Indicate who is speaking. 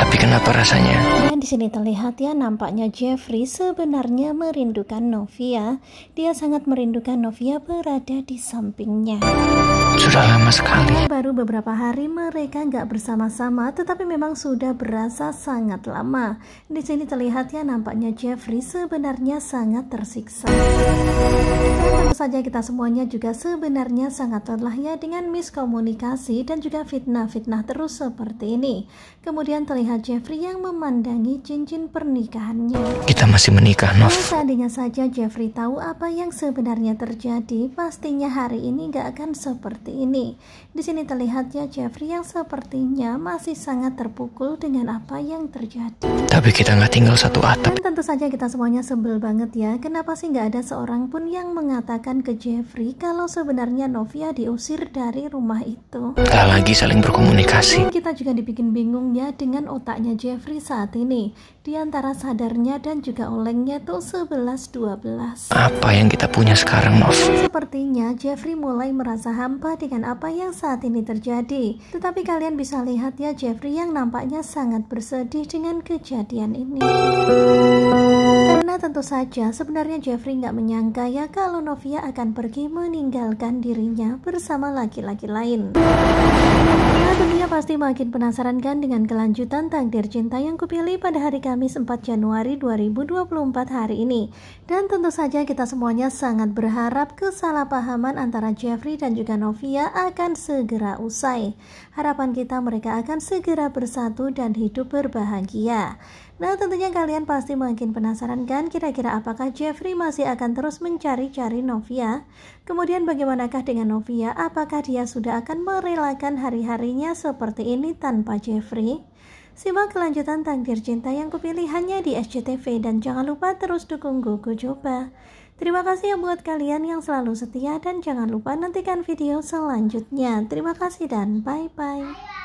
Speaker 1: Tapi kenapa rasanya? Dan iya, di sini terlihat ya nampaknya Jeffrey sebenarnya merindukan Novia. Dia sangat merindukan Novia berada di sampingnya. Sudah lama sekali. Dan baru beberapa hari mereka nggak bersama-sama, tetapi memang sudah berasa sangat lama. Di sini terlihat ya nampaknya Jeffrey sebenarnya sangat tersiksa. tentu saja kita semuanya juga sebenarnya sangat lelah ya dengan miskomunikasi dan juga fitnah-fitnah terus seperti ini. Kemudian terlihat melihat Jeffrey yang memandangi cincin pernikahannya. Kita masih menikah, Nov. Kalau seandainya saja Jeffrey tahu apa yang sebenarnya terjadi, pastinya hari ini gak akan seperti ini. Di sini terlihatnya Jeffrey yang sepertinya masih sangat terpukul dengan apa yang terjadi. Tapi kita nggak tinggal satu atap. Dan tentu saja kita semuanya sebel banget ya. Kenapa sih nggak ada seorang pun yang mengatakan ke Jeffrey kalau sebenarnya Novia diusir dari rumah itu? Gak lagi saling berkomunikasi. Dan kita juga dibikin bingung ya dengan otaknya Jeffrey saat ini, di antara sadarnya dan juga olengnya tuh 11-12. Apa yang kita punya sekarang, Nov? Sepertinya Jeffrey mulai merasa hampa dengan apa yang saat ini terjadi. Tetapi kalian bisa lihat ya Jeffrey yang nampaknya sangat bersedih dengan kejadian ini. Karena tentu saja sebenarnya Jeffrey nggak menyangka ya kalau Novia akan pergi meninggalkan dirinya bersama laki-laki lain. Nah tentunya pasti makin penasaran kan dengan kelanjutan takdir cinta yang kupilih pada hari Kamis 4 Januari 2024 hari ini. Dan tentu saja kita semuanya sangat berharap kesalahpahaman antara Jeffrey dan juga Novia akan segera usai. Harapan kita mereka akan segera bersatu dan hidup berbahagia. Nah tentunya kalian pasti makin penasaran kan kira-kira apakah Jeffrey masih akan terus mencari-cari Novia? Kemudian bagaimanakah dengan Novia? Apakah dia sudah akan merelakan hari-harinya seperti ini tanpa Jeffrey? Simak kelanjutan takdir cinta yang kupilih hanya di SCTV dan jangan lupa terus dukung Gogo Coba. Terima kasih ya buat kalian yang selalu setia dan jangan lupa nantikan video selanjutnya. Terima kasih dan bye-bye.